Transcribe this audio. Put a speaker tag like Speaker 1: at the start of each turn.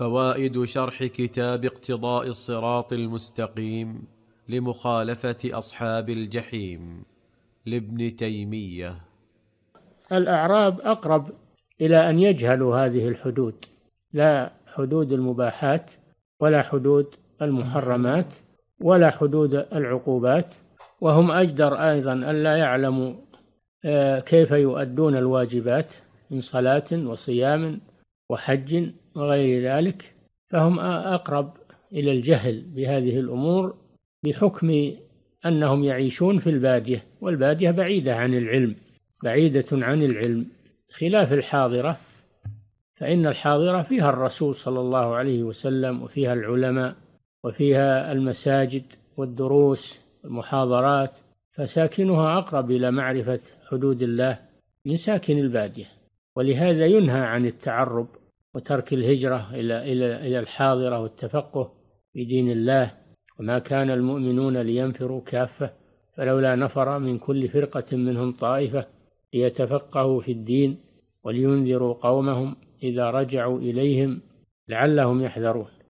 Speaker 1: فوائد شرح كتاب اقتضاء الصراط المستقيم لمخالفه اصحاب الجحيم لابن تيميه
Speaker 2: الاعراب اقرب الى ان يجهلوا هذه الحدود لا حدود المباحات ولا حدود المحرمات ولا حدود العقوبات وهم اجدر ايضا أن لا يعلموا آه، كيف يؤدون الواجبات من صلاه وصيام وحج وغير ذلك فهم أقرب إلى الجهل بهذه الأمور بحكم أنهم يعيشون في البادية والبادية بعيدة عن العلم بعيدة عن العلم خلاف الحاضرة فإن الحاضرة فيها الرسول صلى الله عليه وسلم وفيها العلماء وفيها المساجد والدروس والمحاضرات فساكنها أقرب إلى معرفة حدود الله من ساكن البادية ولهذا ينهى عن التعرب وترك الهجرة إلى إلى إلى الحاضرة والتفقه في دين الله وما كان المؤمنون لينفروا كافة فلولا نفر من كل فرقة منهم طائفة ليتفقهوا في الدين ولينذروا قومهم إذا رجعوا إليهم لعلهم يحذرون